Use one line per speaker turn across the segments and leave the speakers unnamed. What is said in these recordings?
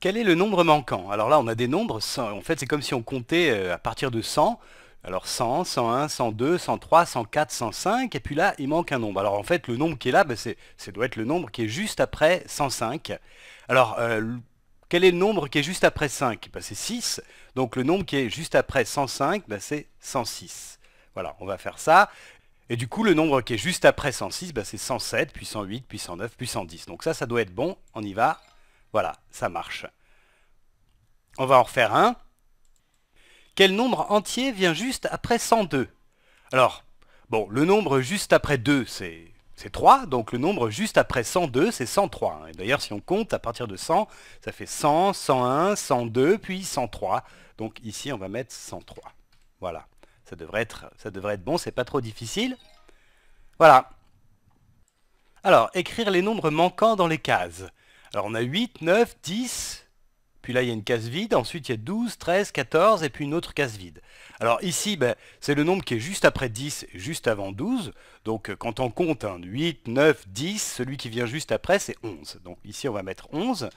Quel est le nombre manquant Alors là, on a des nombres, en fait, c'est comme si on comptait euh, à partir de 100. Alors 100, 101, 102, 103, 104, 105, et puis là, il manque un nombre. Alors en fait, le nombre qui est là, ben, ça doit être le nombre qui est juste après 105. Alors, euh, quel est le nombre qui est juste après 5 ben, C'est 6. Donc le nombre qui est juste après 105, ben, c'est 106. Voilà, on va faire ça. Et du coup, le nombre qui est juste après 106, c'est 107, puis 108, puis 109, puis 110. Donc ça, ça doit être bon. On y va. Voilà, ça marche. On va en refaire un. Quel nombre entier vient juste après 102 Alors, bon, le nombre juste après 2, c'est... 3, donc le nombre juste après 102, c'est 103. Et d'ailleurs, si on compte à partir de 100, ça fait 100, 101, 102, puis 103. Donc ici, on va mettre 103. Voilà, ça devrait être, ça devrait être bon, c'est pas trop difficile. Voilà. Alors, écrire les nombres manquants dans les cases. Alors, on a 8, 9, 10, puis là, il y a une case vide. Ensuite, il y a 12, 13, 14 et puis une autre case vide. Alors ici, ben, c'est le nombre qui est juste après 10, juste avant 12. Donc euh, quand on compte hein, 8, 9, 10, celui qui vient juste après, c'est 11. Donc ici, on va mettre 11.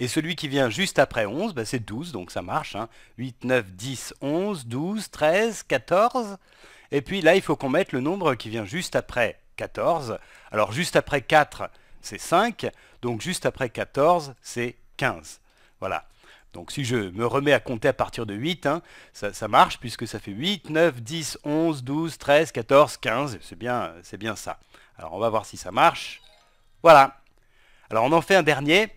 Et celui qui vient juste après 11, ben, c'est 12. Donc ça marche. 8, 9, 10, 11, 12, 13, 14. Et puis là, il faut qu'on mette le nombre qui vient juste après 14. Alors juste après 4, c'est 5. Donc juste après 14, c'est 15. Voilà. Donc si je me remets à compter à partir de 8, hein, ça, marche puisque ça fait 8, 9, 10, 11, 12, 13, 14, 15. C'est bien, bien ça. Alors on va voir si ça marche. Voilà. Alors on en fait un dernier.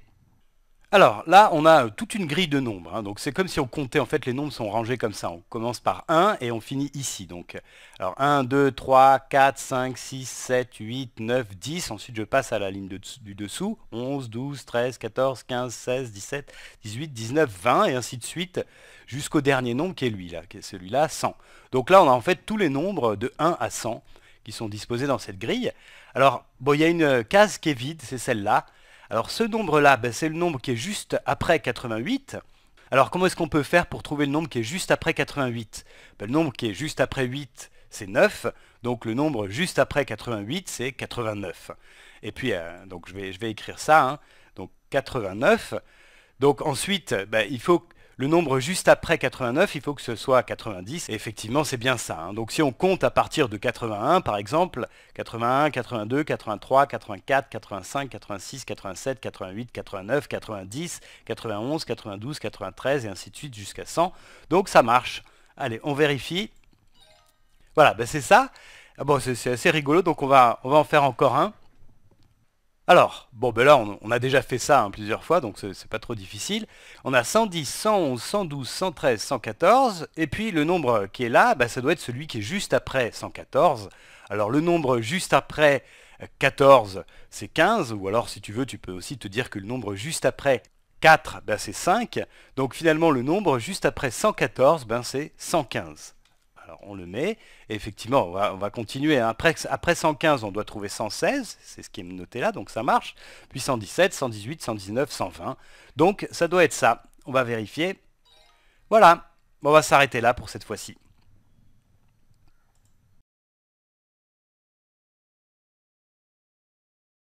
Alors là, on a euh, toute une grille de nombres. Hein. donc c'est comme si on comptait, en fait, les nombres sont rangés comme ça. On commence par 1 et on finit ici. Donc, alors 1, 2, 3, 4, 5, 6, 7, 8, 9, 10. Ensuite, je passe à la ligne du dessous. 11, 12, 13, 14, 15, 16, 17, 18, 19, 20 et ainsi de suite jusqu'au dernier nombre qui est lui là, qui est celui-là, 100. Donc là, on a en fait tous les nombres de 1 à 100 qui sont disposés dans cette grille. Alors, bon, il y a une case qui est vide, c'est celle-là. Alors ce nombre-là, ben, c'est le nombre qui est juste après 88. Alors comment est-ce qu'on peut faire pour trouver le nombre qui est juste après 88 ben, Le nombre qui est juste après 8, c'est 9. Donc le nombre juste après 88, c'est 89. Et puis, euh, donc je vais, je vais, écrire ça. Hein. Donc 89. Donc ensuite, ben, il faut le nombre juste après 89, il faut que ce soit 90, et effectivement c'est bien ça. Hein. Donc si on compte à partir de 81 par exemple, 81, 82, 83, 84, 85, 86, 87, 88, 89, 90, 91, 92, 93, et ainsi de suite jusqu'à 100, donc ça marche. Allez, on vérifie. Voilà, ben c'est ça. Ah bon, c'est assez rigolo, donc on va, on va en faire encore un. Alors, bon ben là on, a déjà fait ça hein, plusieurs fois, donc c'est pas trop difficile. On a 110, 111, 112, 113, 114, et puis le nombre qui est là, ben, ça doit être celui qui est juste après 114. Alors le nombre juste après 14, c'est 15, ou alors si tu veux, tu peux aussi te dire que le nombre juste après 4, ben, c'est 5. Donc finalement le nombre juste après 114, ben, c'est 115 on le met, et effectivement, on va, continuer. Hein. après 115, on doit trouver 116, c'est ce qui est noté là, donc ça marche. Puis 117, 118, 119, 120. Donc ça doit être ça. On va vérifier. Voilà, on va s'arrêter là pour cette fois-ci.